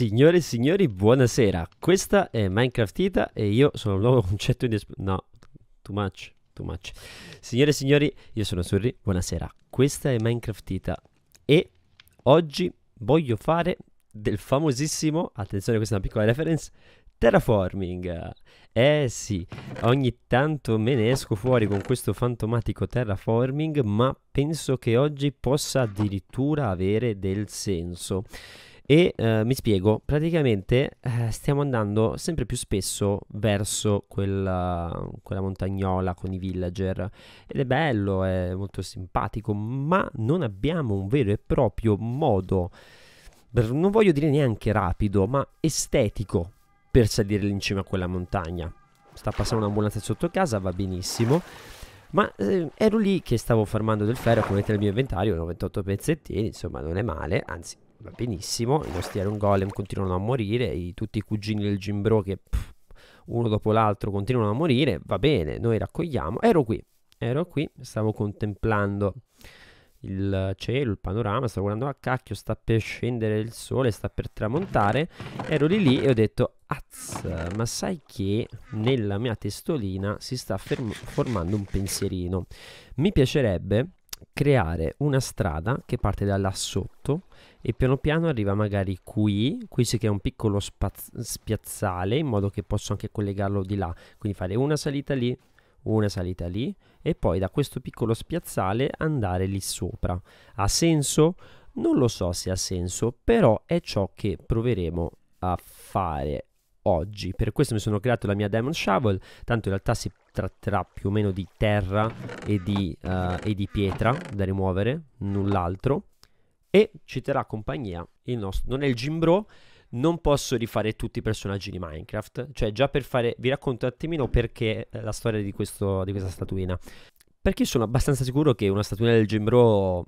Signore e signori, buonasera. Questa è Minecraftita e io sono un nuovo concetto di... inespl- No, too much, too much. Signore e signori, io sono Surri, buonasera. Questa è Minecraftita e oggi voglio fare del famosissimo, attenzione questa è una piccola reference, terraforming. Eh sì, ogni tanto me ne esco fuori con questo fantomatico terraforming, ma penso che oggi possa addirittura avere del senso. E eh, mi spiego, praticamente eh, stiamo andando sempre più spesso verso quella, quella, montagnola con i villager ed è bello, è molto simpatico, ma non abbiamo un vero e proprio modo, non voglio dire neanche rapido, ma estetico per salire lì in cima a quella montagna. Sta passando un'ambulanza sotto casa, va benissimo. Ma eh, ero lì che stavo farmando del ferro, come vedete nel mio inventario, 98 pezzettini, insomma non è male, anzi va benissimo, i nostri Iron Golem continuano a morire, i, tutti i cugini del Gimbro che pff, uno dopo l'altro continuano a morire, va bene, noi raccogliamo. Ero qui, ero qui, stavo contemplando il cielo, il panorama, stavo guardando a ah, cacchio, sta per scendere il sole, sta per tramontare, ero lì lì e ho detto, azz, ma sai che nella mia testolina si sta formando un pensierino. Mi piacerebbe creare una strada che parte da là sotto e piano piano arriva magari qui, qui si crea un piccolo spiazzale in modo che posso anche collegarlo di là, quindi fare una salita lì, una salita lì e poi da questo piccolo spiazzale andare lì sopra. Ha senso? Non lo so se ha senso, però è ciò che proveremo a fare oggi. Per questo mi sono creato la mia Diamond Shovel, tanto in realtà si tratterà più o meno di terra e di, uh, e di pietra da rimuovere, null'altro. E ci terrà compagnia il nostro... Non è il Gimbro, non posso rifare tutti i personaggi di Minecraft. Cioè, già per fare... Vi racconto un attimino perché eh, la storia di, questo, di questa statuina. Perché sono abbastanza sicuro che una statuina del Gimbro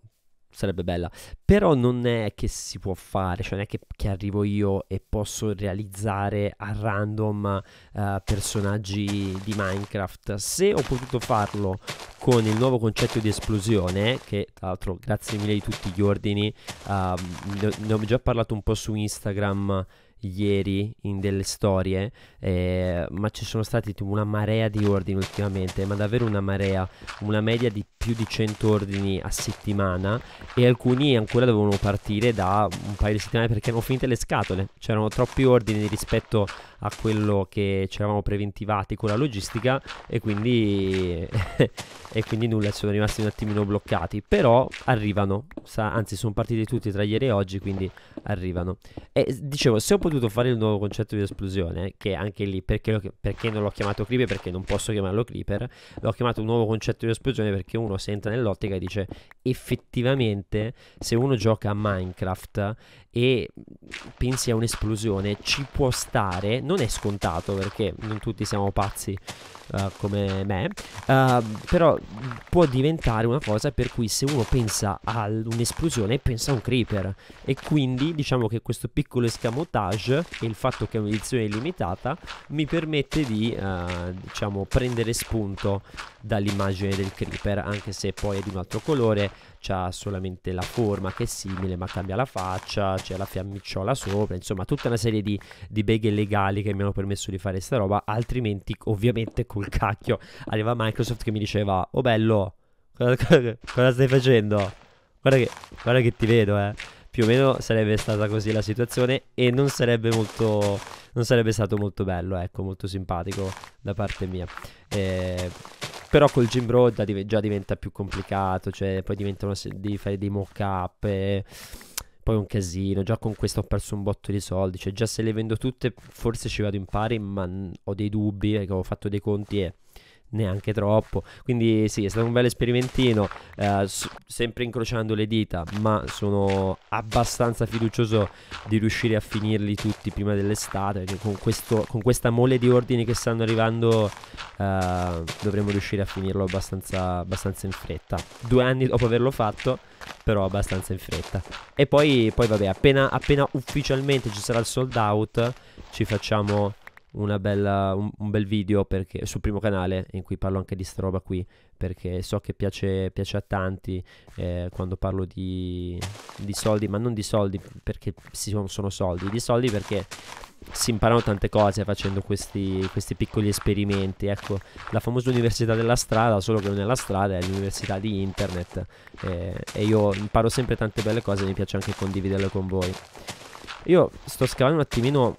sarebbe bella. Però non è che si può fare, cioè non è che, che arrivo io e posso realizzare a random uh, personaggi di Minecraft. Se ho potuto farlo con il nuovo concetto di esplosione, che tra l'altro grazie mille di tutti gli ordini, uh, ne, ne ho già parlato un po' su Instagram ieri in delle storie, eh, ma ci sono stati una marea di ordini ultimamente, ma davvero una marea, una media di più di 100 ordini a settimana e alcuni ancora dovevano partire da un paio di settimane perché erano finite le scatole, c'erano troppi ordini rispetto a a quello che ci eravamo preventivati con la logistica e quindi, e quindi nulla, sono rimasti un attimino bloccati, però arrivano, Sa- anzi sono partiti tutti tra ieri e oggi, quindi arrivano. E dicevo, se ho potuto fare il nuovo concetto di esplosione, che anche lì perché, lo, perché non l'ho chiamato Creeper, perché non posso chiamarlo Creeper, l'ho chiamato un nuovo concetto di esplosione perché uno si entra nell'ottica e dice effettivamente se uno gioca a Minecraft e pensi a un'esplosione ci può stare, non è scontato perché non tutti siamo pazzi uh, come me, uh, però può diventare una cosa per cui se uno pensa a un'esplosione pensa a un creeper e quindi diciamo che questo piccolo escamotage e il fatto che è un'edizione limitata mi permette di uh, diciamo prendere spunto dall'immagine del creeper anche se poi è di un altro colore ha solamente la forma che è simile ma cambia la faccia, c'è la fiammicciola sopra, insomma tutta una serie di, di beghe legali che mi hanno permesso di fare sta roba, altrimenti ovviamente col cacchio arriva Microsoft che mi diceva oh bello, cosa, cosa, cosa stai facendo? Guarda che, guarda che ti vedo eh più o meno sarebbe stata così la situazione e non sarebbe molto non sarebbe stato molto bello ecco molto simpatico da parte mia eh, però col gym road già diventa più complicato, cioè poi diventano, di fare dei mock-up, e poi un casino, già con questo ho perso un botto di soldi, cioè già se le vendo tutte forse ci vado in pari, ma ho dei dubbi, perché eh, ho fatto dei conti e neanche troppo. Quindi sì, è stato un bel esperimentino, eh, sempre incrociando le dita, ma sono abbastanza fiducioso di riuscire a finirli tutti prima dell'estate, perché con, questo, con questa mole di ordini che stanno arrivando eh, dovremmo riuscire a finirlo abbastanza, abbastanza, in fretta. Due anni dopo averlo fatto, però abbastanza in fretta. E poi, poi vabbè, appena, appena, ufficialmente ci sarà il sold out, ci facciamo bella, un, un, bel video perché, sul primo canale in cui parlo anche di sta roba qui, perché so che piace, piace a tanti eh, quando parlo di, di soldi, ma non di soldi perché sì, sono soldi, di soldi perché si imparano tante cose facendo questi, questi, piccoli esperimenti. Ecco, la famosa università della strada, solo che non è la strada, è l'università di internet. Eh, e io imparo sempre tante belle cose e mi piace anche condividerle con voi. Io sto scavando un attimino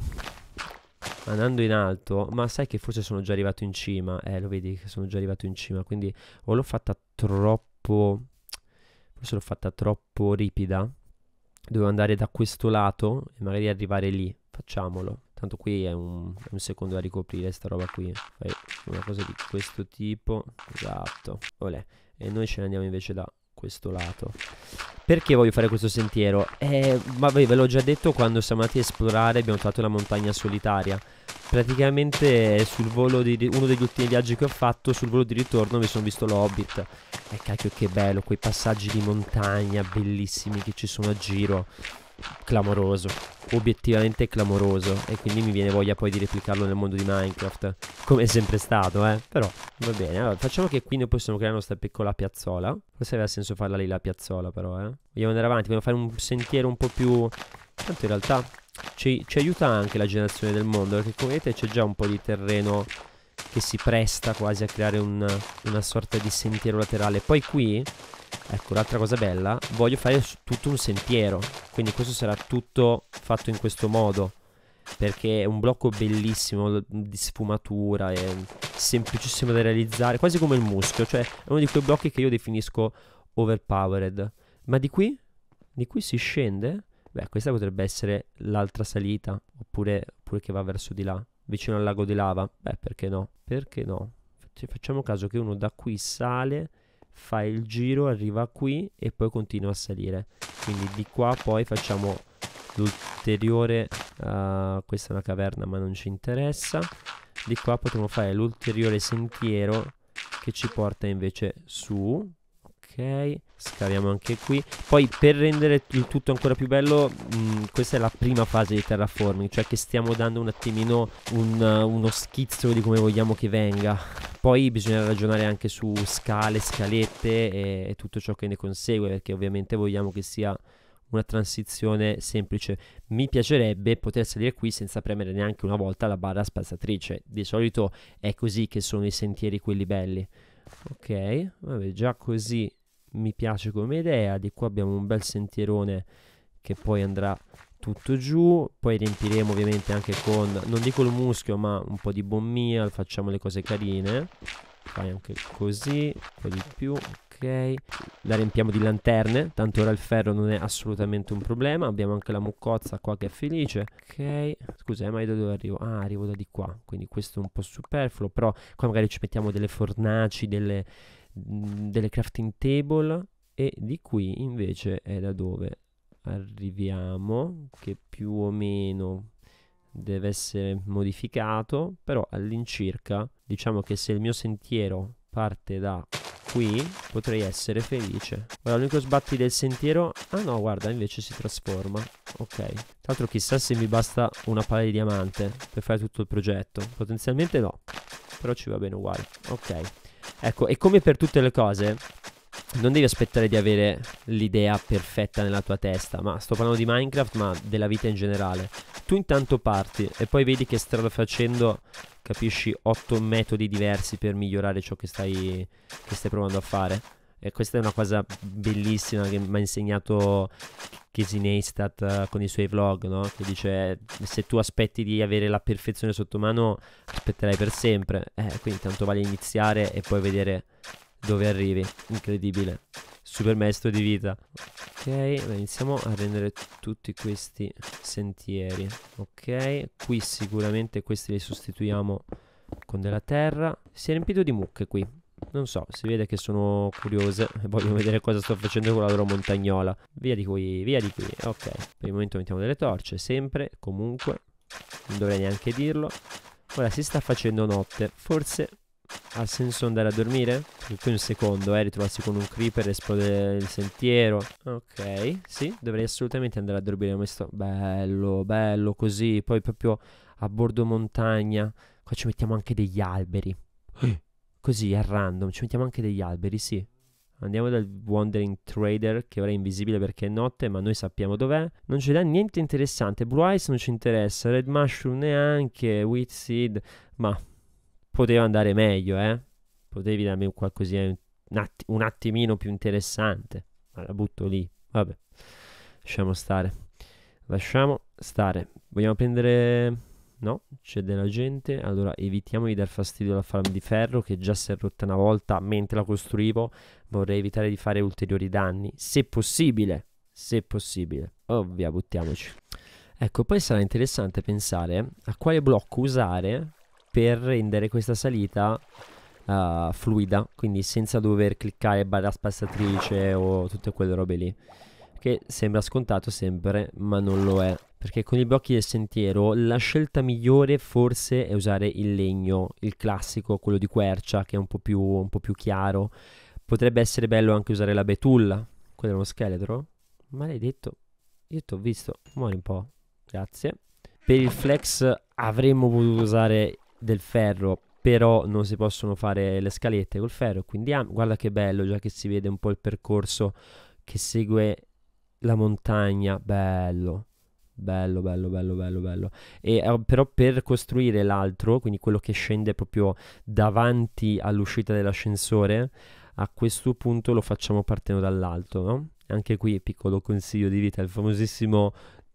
andando in alto, ma sai che forse sono già arrivato in cima. Eh, lo vedi che sono già arrivato in cima, quindi o l'ho fatta troppo... Forse l'ho fatta troppo ripida dovevo andare da questo lato e magari arrivare lì. Facciamolo. Tanto qui è un, è un secondo da ricoprire sta roba qui. Fai una cosa di questo tipo. Esatto. Olè. E noi ce ne andiamo invece da questo lato. Perché voglio fare questo sentiero? Eh, vabbè, ve l'ho già detto quando siamo andati a esplorare abbiamo trovato la montagna solitaria praticamente sul volo di uno degli ultimi viaggi che ho fatto, sul volo di ritorno mi sono visto l'Hobbit. E eh, cacchio che bello, quei passaggi di montagna bellissimi che ci sono a giro. Clamoroso, obiettivamente clamoroso. E quindi mi viene voglia poi di replicarlo nel mondo di Minecraft. Come è sempre stato, eh. Però va bene. Allora, facciamo che qui noi possiamo creare la nostra piccola piazzola. Forse aveva senso farla lì la piazzola, però, eh. Vogliamo andare avanti, vogliamo fare un sentiero un po' più. Tanto in realtà ci, ci aiuta anche la generazione del mondo, perché come vedete c'è già un po' di terreno che si presta quasi a creare un, una sorta di sentiero laterale. Poi qui, ecco l'altra cosa bella, voglio fare tutto un sentiero, quindi questo sarà tutto fatto in questo modo, perché è un blocco bellissimo di sfumatura, è semplicissimo da realizzare, quasi come il muschio, cioè è uno di quei blocchi che io definisco overpowered. Ma di qui? Di qui si scende? Beh, questa potrebbe essere l'altra salita, oppure, oppure che va verso di là, vicino al lago di lava. Beh, perché no? Perché no? Facciamo caso che uno da qui sale, fa il giro, arriva qui e poi continua a salire. Quindi di qua poi facciamo l'ulteriore... Uh, questa è una caverna ma non ci interessa. Di qua potremo fare l'ulteriore sentiero che ci porta invece su Ok, scaviamo anche qui. Poi per rendere il tutto ancora più bello, mh, mm, questa è la prima fase di terraforming, cioè che stiamo dando un attimino un, uh, uno schizzo di come vogliamo che venga. Poi bisogna ragionare anche su scale, scalette e, e tutto ciò che ne consegue, perché ovviamente vogliamo che sia una transizione semplice. Mi piacerebbe poter salire qui senza premere neanche una volta la barra spazzatrice. Di solito è così che sono i sentieri quelli belli. Ok, vabbè, già così mi piace come idea, di qua abbiamo un bel sentierone che poi andrà tutto giù, poi riempiremo ovviamente anche con, non dico il muschio ma un po' di bommia, facciamo le cose carine, fai anche così, un po' di più, ok, la riempiamo di lanterne, tanto ora il ferro non è assolutamente un problema, abbiamo anche la muccozza qua che è felice, ok, scusa eh, ma io da dove arrivo? Ah arrivo da di qua, quindi questo è un po' superfluo, però qua magari ci mettiamo delle fornaci, delle delle crafting table e di qui invece è da dove arriviamo che più o meno deve essere modificato però all'incirca diciamo che se il mio sentiero parte da qui potrei essere felice Ora l'unico sbatti del sentiero ah no guarda invece si trasforma ok tra l'altro chissà se mi basta una palla di diamante per fare tutto il progetto potenzialmente no però ci va bene uguale ok Ecco, e come per tutte le cose, non devi aspettare di avere l'idea perfetta nella tua testa, ma sto parlando di Minecraft, ma della vita in generale. Tu intanto parti e poi vedi che strada facendo capisci otto metodi diversi per migliorare ciò che stai, che stai provando a fare. E questa è una cosa bellissima che mi ha insegnato Casey Neistat uh, con i suoi vlog, no? Che dice, se tu aspetti di avere la perfezione sotto mano, aspetterai per sempre. Eh, quindi tanto vale iniziare e poi vedere dove arrivi. Incredibile. Super maestro di vita. Ok, iniziamo a rendere tutti questi sentieri. Ok, qui sicuramente questi li sostituiamo con della terra. Si è riempito di mucche qui. Non so, si vede che sono curiose e voglio vedere cosa sto facendo con la loro montagnola. Via di qui, via di qui. Ok, per il momento mettiamo delle torce, sempre, comunque. Non dovrei neanche dirlo. Ora si sta facendo notte, forse ha senso andare a dormire? Perché qui un secondo, eh, ritrovarsi con un creeper e esplodere il sentiero. Ok, sì, dovrei assolutamente andare a dormire. Ma sto... Bello, bello così, poi proprio a bordo montagna. Qua ci mettiamo anche degli alberi. Eh così a random. Ci mettiamo anche degli alberi, sì. Andiamo dal Wandering Trader, che ora è invisibile perché è notte, ma noi sappiamo dov'è. Non c'è dà niente interessante. Blue Eyes non ci interessa, Red Mushroom neanche, Wheat Seed, ma poteva andare meglio, eh. Potevi darmi qualcosina un, att- un attimino più interessante. Ma la butto lì. Vabbè, lasciamo stare. Lasciamo stare. Vogliamo prendere No, c'è della gente. Allora evitiamo di dar fastidio alla farm di ferro che già si è rotta una volta mentre la costruivo. Vorrei evitare di fare ulteriori danni. Se possibile, se possibile. Oh via, buttiamoci. Ecco, poi sarà interessante pensare a quale blocco usare per rendere questa salita uh, fluida, quindi senza dover cliccare barra spassatrice o tutte quelle robe lì. Che sembra scontato sempre, ma non lo è perché con i blocchi del sentiero la scelta migliore forse è usare il legno, il classico, quello di quercia, che è un po' più, un po più chiaro. Potrebbe essere bello anche usare la betulla, quello è uno scheletro. Maledetto, io ti ho visto, muori un po', grazie. Per il flex avremmo potuto usare del ferro, però non si possono fare le scalette col ferro, quindi ah, guarda che bello, già che si vede un po' il percorso che segue la montagna, bello. Bello, bello, bello, bello, bello. E, eh, però per costruire l'altro, quindi quello che scende proprio davanti all'uscita dell'ascensore, a questo punto lo facciamo partendo dall'alto, no? Anche qui piccolo consiglio di vita, il famosissimo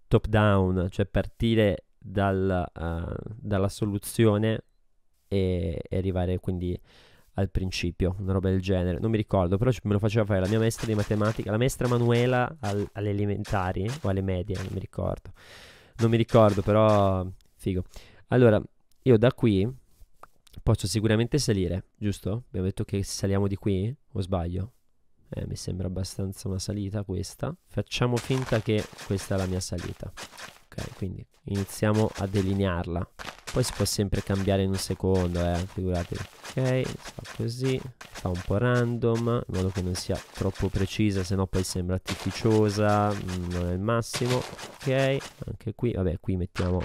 top down, cioè partire dal, uh, dalla soluzione e, e arrivare quindi al principio, una roba del genere, non mi ricordo, però me lo faceva fare la mia maestra di matematica, la maestra Manuela al, alle elementari eh, o alle medie, non mi ricordo. Non mi ricordo, però figo. Allora, io da qui posso sicuramente salire, giusto? Abbiamo detto che saliamo di qui, o sbaglio? Eh, mi sembra abbastanza una salita questa. Facciamo finta che questa è la mia salita ok quindi iniziamo a delinearla poi si può sempre cambiare in un secondo eh figuratevi ok fa così fa un po' random in modo che non sia troppo precisa sennò poi sembra artificiosa mm, non è il massimo ok anche qui vabbè qui mettiamo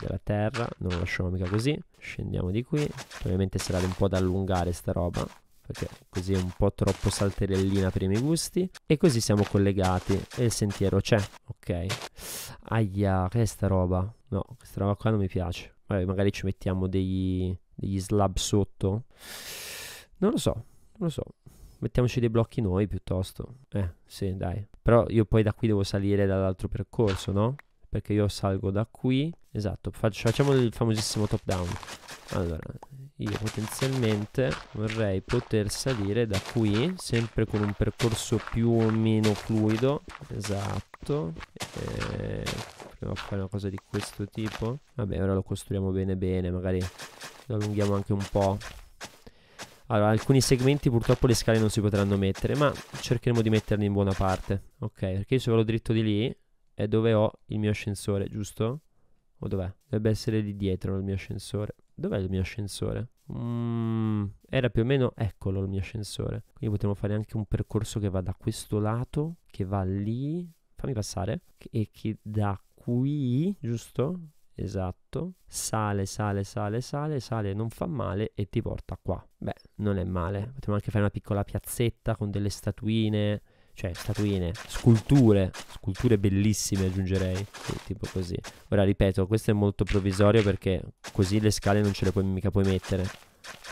della terra non lo lasciamo mica così scendiamo di qui probabilmente sarà un po' da allungare sta roba perché così è un po' troppo salterellina per i miei gusti. E così siamo collegati e il sentiero c'è, ok. Aia, che è sta roba? No, questa roba qua non mi piace. Vabbè, magari ci mettiamo degli, degli slab sotto. Non lo so, non lo so. Mettiamoci dei blocchi noi piuttosto. Eh, sì, dai. Però io poi da qui devo salire dall'altro percorso, no? Perché io salgo da qui. Esatto, facciamo il famosissimo top down. Allora, io potenzialmente vorrei poter salire da qui sempre con un percorso più o meno fluido esatto e... Eh, proviamo a fare una cosa di questo tipo vabbè ora lo costruiamo bene bene magari lo allunghiamo anche un po' Allora, alcuni segmenti purtroppo le scale non si potranno mettere, ma cercheremo di metterli in buona parte. Ok, perché io se vado dritto di lì è dove ho il mio ascensore, giusto? O dov'è? Dovrebbe essere lì dietro il mio ascensore. Dov'è il mio ascensore? Mm, era più o meno eccolo il mio ascensore. Quindi potremmo fare anche un percorso che va da questo lato, che va lì, fammi passare, e che da qui, giusto? Esatto. Sale, sale, sale, sale, sale, non fa male e ti porta qua. Beh, non è male. Potremmo anche fare una piccola piazzetta con delle statuine cioè statuine, sculture, sculture bellissime aggiungerei, tipo così. Ora ripeto, questo è molto provvisorio perché così le scale non ce le puoi mica puoi mettere.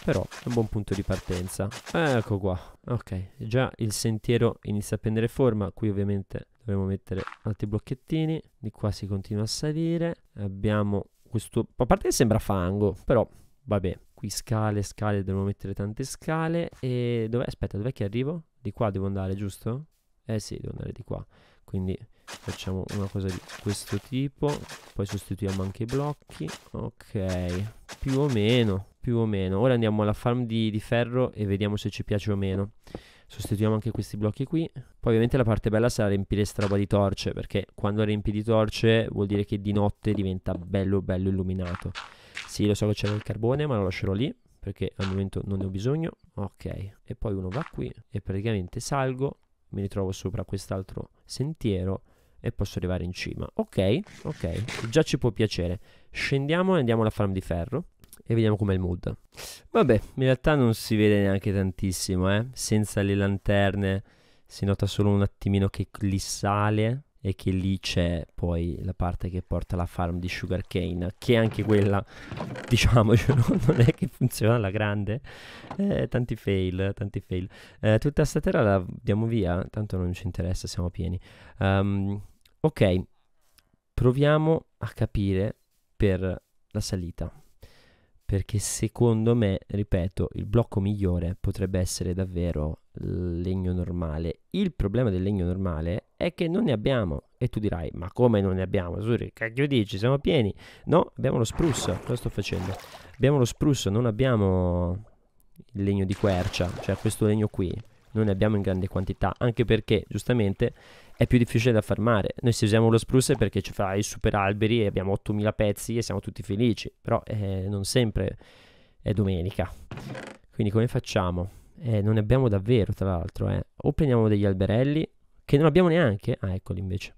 Però è un buon punto di partenza. Ecco qua. Ok, già il sentiero inizia a prendere forma. Qui ovviamente dovremo mettere altri blocchettini. Di qua si continua a salire. Abbiamo questo... A parte che sembra fango, però vabbè. Qui scale, scale, dobbiamo mettere tante scale. E dov'è? Aspetta, dov'è che arrivo? Di qua devo andare, giusto? Eh sì, devo andare di qua. Quindi facciamo una cosa di questo tipo poi sostituiamo anche i blocchi ok più o meno più o meno ora andiamo alla farm di, di ferro e vediamo se ci piace o meno sostituiamo anche questi blocchi qui poi ovviamente la parte bella sarà riempire sta roba di torce perché quando riempi di torce vuol dire che di notte diventa bello bello illuminato sì lo so che c'è il carbone ma lo lascerò lì perché al momento non ne ho bisogno ok e poi uno va qui e praticamente salgo mi ritrovo sopra quest'altro sentiero e posso arrivare in cima. Ok, ok, già ci può piacere. Scendiamo e andiamo alla farm di ferro e vediamo com'è il mood. Vabbè, in realtà non si vede neanche tantissimo, eh. Senza le lanterne si nota solo un attimino che lì sale e che lì c'è poi la parte che porta la farm di sugarcane, che anche quella, diciamocelo, non è che funziona alla grande. Eh, tanti fail, tanti fail. Eh, tutta sta terra la diamo via, tanto non ci interessa, siamo pieni. Um, Ok, proviamo a capire per la salita. Perché secondo me, ripeto, il blocco migliore potrebbe essere davvero il legno normale. Il problema del legno normale è che non ne abbiamo. E tu dirai, ma come non ne abbiamo? Suri, cacchio dici, siamo pieni. No, abbiamo lo sprusso. Cosa sto facendo? Abbiamo lo sprusso, non abbiamo il legno di quercia, cioè questo legno qui. Non ne abbiamo in grande quantità, anche perché, giustamente, è più difficile da farmare. Noi se usiamo lo spruce perché ci fa i super alberi e abbiamo 8000 pezzi e siamo tutti felici, però eh, non sempre è domenica. Quindi come facciamo? Eh, non ne abbiamo davvero, tra l'altro. Eh. O prendiamo degli alberelli, che non abbiamo neanche. Ah, eccoli invece.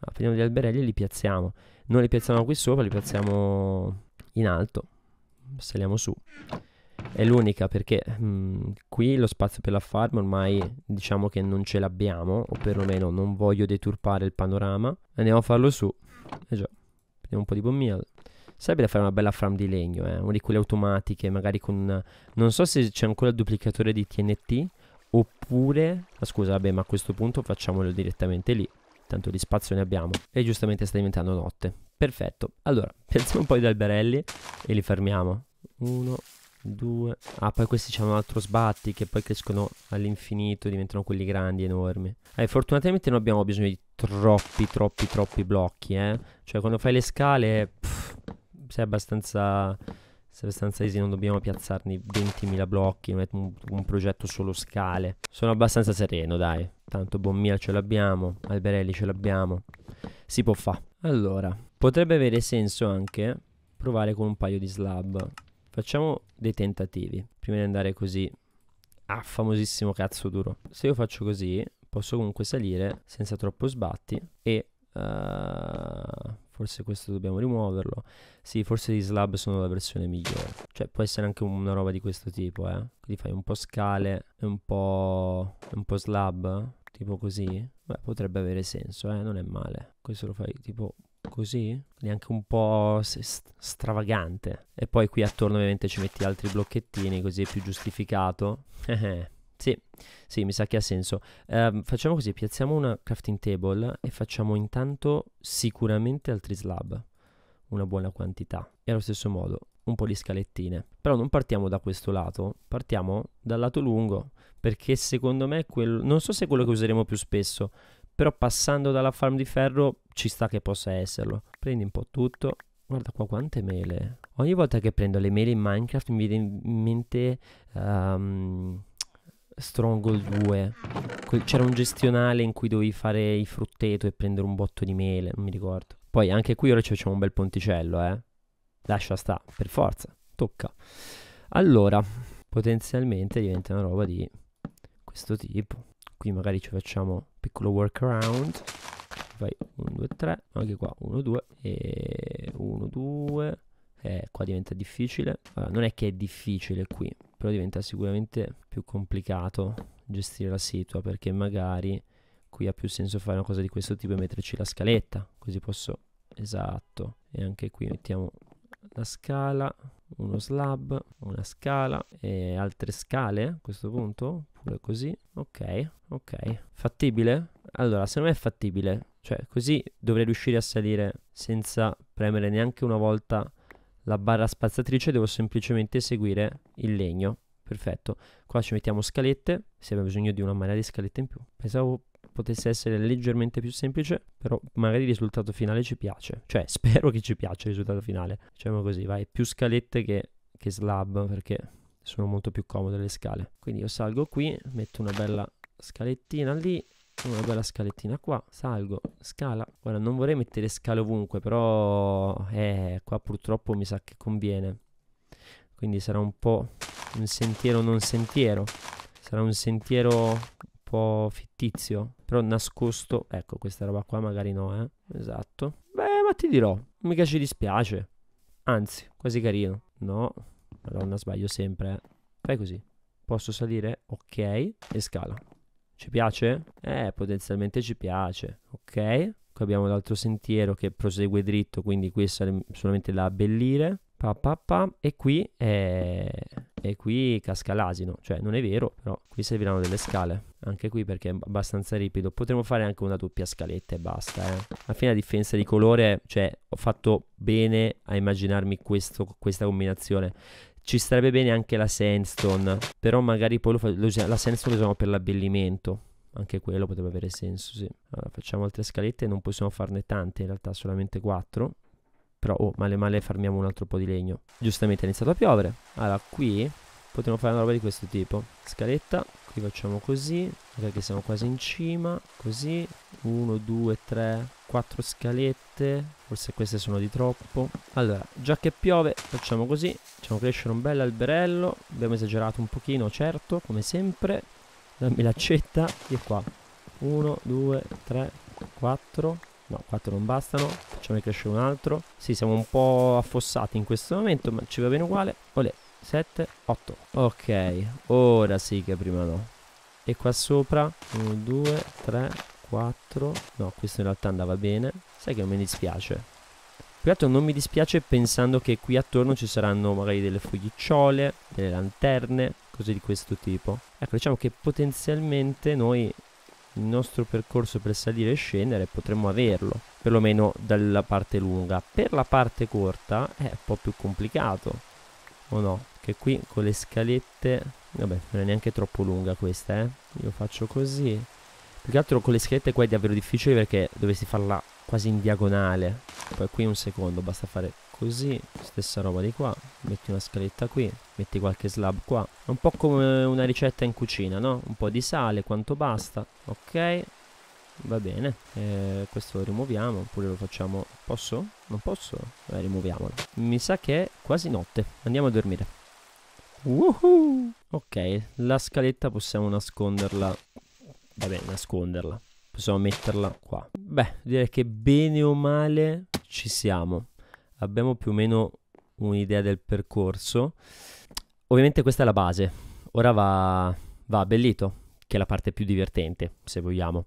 Ah, prendiamo degli alberelli e li piazziamo. Non li piazziamo qui sopra, li piazziamo in alto. Saliamo su è l'unica perché mh, mm, qui lo spazio per la farm ormai diciamo che non ce l'abbiamo o perlomeno non voglio deturpare il panorama andiamo a farlo su eh già prendiamo un po' di bommia sarebbe da fare una bella farm di legno eh? una di quelle automatiche magari con una... non so se c'è ancora il duplicatore di TNT oppure ma scusa vabbè ma a questo punto facciamolo direttamente lì tanto di spazio ne abbiamo e giustamente sta diventando notte perfetto allora piazziamo un po' di alberelli e li fermiamo uno due ah poi questi hanno un altro sbatti che poi crescono all'infinito diventano quelli grandi enormi eh, fortunatamente non abbiamo bisogno di troppi troppi troppi blocchi eh cioè quando fai le scale pff, sei abbastanza sei abbastanza easy non dobbiamo piazzarne 20.000 blocchi non è un, un, progetto solo scale sono abbastanza sereno dai tanto bommia ce l'abbiamo alberelli ce l'abbiamo si può fare allora potrebbe avere senso anche provare con un paio di slab Facciamo dei tentativi prima di andare così a ah, famosissimo cazzo duro. Se io faccio così, posso comunque salire senza troppo sbatti e uh, forse questo dobbiamo rimuoverlo. Sì, forse gli slab sono la versione migliore. Cioè può essere anche una roba di questo tipo, eh. Quindi fai un po' scale e un po', un po' slab, tipo così. Beh, potrebbe avere senso, eh, non è male. Questo lo fai tipo così, neanche un po' stravagante. E poi qui attorno ovviamente ci metti altri blocchettini, così è più giustificato. Eh, eh. sì, sì, mi sa che ha senso. Eh, facciamo così, piazziamo una crafting table e facciamo intanto sicuramente altri slab, una buona quantità. E allo stesso modo un po' di scalettine. Però non partiamo da questo lato, partiamo dal lato lungo, perché secondo me quello... non so se è quello che useremo più spesso, però passando dalla farm di ferro ci sta che possa esserlo. Prendi un po' tutto. Guarda qua quante mele. Ogni volta che prendo le mele in Minecraft mi viene in mente... Um, Stronghold 2 c'era un gestionale in cui dovevi fare i frutteto e prendere un botto di mele, non mi ricordo. Poi anche qui ora ci facciamo un bel ponticello, eh. Lascia sta, per forza, tocca. Allora, potenzialmente diventa una roba di questo tipo qui magari ci facciamo un piccolo workaround vai 1 2 3 anche qua 1 2 e 1 2 e qua diventa difficile allora, non è che è difficile qui però diventa sicuramente più complicato gestire la situa perché magari qui ha più senso fare una cosa di questo tipo e metterci la scaletta così posso esatto e anche qui mettiamo la scala uno slab, una scala e altre scale a questo punto, pure così. Ok, ok. Fattibile? Allora, se non è fattibile, cioè così dovrei riuscire a salire senza premere neanche una volta la barra spazzatrice, devo semplicemente seguire il legno. Perfetto. Qua ci mettiamo scalette, se abbiamo bisogno di una marea di scalette in più. Pensavo potesse essere leggermente più semplice, però magari il risultato finale ci piace. Cioè, spero che ci piaccia il risultato finale. Diciamo così, vai, più scalette che, che slab, perché sono molto più comode le scale. Quindi io salgo qui, metto una bella scalettina lì una bella scalettina qua, salgo, scala. Ora non vorrei mettere scale ovunque, però eh, qua purtroppo mi sa che conviene. Quindi sarà un po' un sentiero non sentiero. Sarà un sentiero un po' fittizio. Però nascosto, ecco, questa roba qua magari no, eh. Esatto. Beh, ma ti dirò, mica ci dispiace. Anzi, quasi carino. No, madonna, sbaglio sempre. Eh. Fai così. Posso salire? Ok. E scala. Ci piace? Eh, potenzialmente ci piace. Ok. Qui abbiamo l'altro sentiero che prosegue dritto, quindi qui è solamente da abbellire. Pa, pa, pa. E qui è... E qui casca l'asino, cioè non è vero, però qui serviranno delle scale anche qui perché è abbastanza ripido. Potremmo fare anche una doppia scaletta e basta. Eh. Alla fine la differenza di colore, cioè ho fatto bene a immaginarmi questo, questa combinazione. Ci starebbe bene anche la sandstone, però magari poi lo, lo, la sandstone la usiamo per l'abbellimento. Anche quello potrebbe avere senso, sì. Allora, facciamo altre scalette, non possiamo farne tante, in realtà solamente quattro. Però, oh, male male farmiamo un altro po' di legno. Giustamente è iniziato a piovere. Allora, qui potremmo fare una roba di questo tipo. Scaletta, qui facciamo così ok che siamo quasi in cima così 1 2 3 4 scalette forse queste sono di troppo allora già che piove facciamo così facciamo crescere un bel alberello abbiamo esagerato un pochino certo come sempre dammi l'accetta e qua 1 2 3 4 No, 4 non bastano, facciamo crescere un altro. Sì, siamo un po' affossati in questo momento, ma ci va bene uguale. Olè, 7, 8. Ok, ora sì che prima no. E qua sopra 1, 2, 3, 4. No, questo in realtà andava bene. Sai che non mi dispiace. Più altro non mi dispiace pensando che qui attorno ci saranno magari delle foglicciole, delle lanterne, cose di questo tipo. Ecco, diciamo che potenzialmente noi il nostro percorso per salire e scendere potremmo averlo, perlomeno dalla parte lunga. Per la parte corta è un po' più complicato, o no? che qui con le scalette vabbè non è neanche troppo lunga questa eh io faccio così più che altro con le scalette qua è davvero difficile perché dovresti farla quasi in diagonale poi qui un secondo basta fare così stessa roba di qua metti una scaletta qui metti qualche slab qua è un po' come una ricetta in cucina no? un po' di sale quanto basta ok Va bene, eh, questo lo rimuoviamo oppure lo facciamo... Posso? Non posso? Beh, rimuoviamolo. Mi sa che è quasi notte, andiamo a dormire. Woohoo! Ok, la scaletta possiamo nasconderla. Vabbè, nasconderla. Possiamo metterla qua. Beh, direi che bene o male ci siamo. Abbiamo più o meno un'idea del percorso. Ovviamente questa è la base. Ora va, va abbellito, che è la parte più divertente, se vogliamo.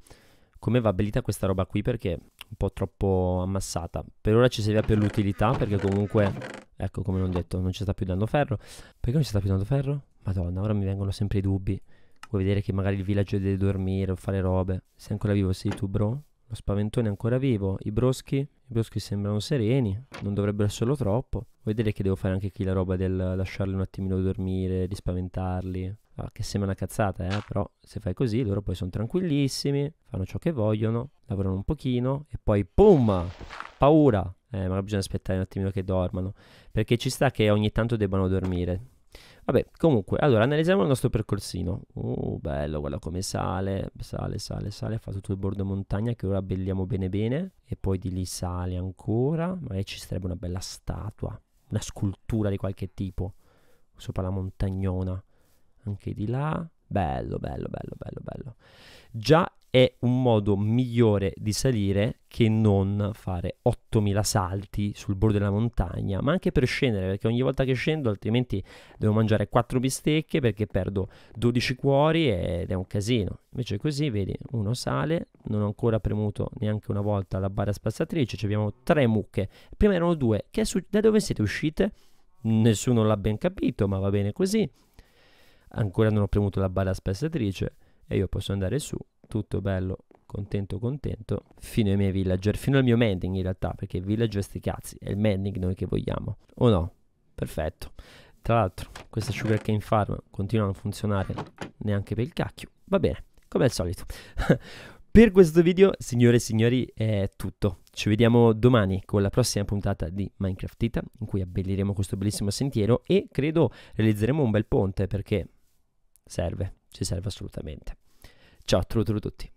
Come va abbellita questa roba qui perché un po' troppo ammassata. Per ora ci serve per l'utilità perché comunque, ecco come non detto, non ci sta più dando ferro. Perché non ci sta più dando ferro? Madonna, ora mi vengono sempre i dubbi. Vuoi vedere che magari il villaggio deve dormire o fare robe? Sei ancora vivo, sei tu bro? Lo spaventone è ancora vivo, i broschi, i broschi sembrano sereni, non dovrebbero solo troppo. Vuoi vedere che devo fare anche qui la roba del lasciarli un attimino dormire, di spaventarli? Ah, che sembra una cazzata, eh? però se fai così loro poi sono tranquillissimi, fanno ciò che vogliono, lavorano un pochino e poi boom! Paura! Eh, ma bisogna aspettare un attimino che dormano, perché ci sta che ogni tanto debbano dormire. Vabbè, comunque, allora analizziamo il nostro percorsino. Uh, bello, guarda come sale, sale, sale, sale, fa tutto il bordo montagna che ora abbelliamo bene bene e poi di lì sale ancora, magari ci sarebbe una bella statua, una scultura di qualche tipo sopra la montagnona anche di là. Bello, bello, bello, bello, bello. Già è un modo migliore di salire che non fare 8000 salti sul bordo della montagna, ma anche per scendere, perché ogni volta che scendo altrimenti devo mangiare 4 bistecche perché perdo 12 cuori ed è un casino. Invece così, vedi, uno sale, non ho ancora premuto neanche una volta la barra spazzatrice, ci abbiamo 3 mucche, prima erano 2, su- da dove siete uscite? Nessuno l'ha ben capito, ma va bene così ancora non ho premuto la barra spessatrice e io posso andare su, tutto bello, contento, contento, fino ai miei villager, fino al mio mending in realtà, perché villager sti cazzi, è il mending noi che vogliamo, o no? Perfetto. Tra l'altro, questa sugar cane farm continua a non funzionare neanche per il cacchio. Va bene, come al solito. per questo video, signore e signori, è tutto. Ci vediamo domani con la prossima puntata di Minecraft Ita, in cui abbelliremo questo bellissimo sentiero e credo realizzeremo un bel ponte perché serve, ci serve assolutamente. Ciao, true true tutti.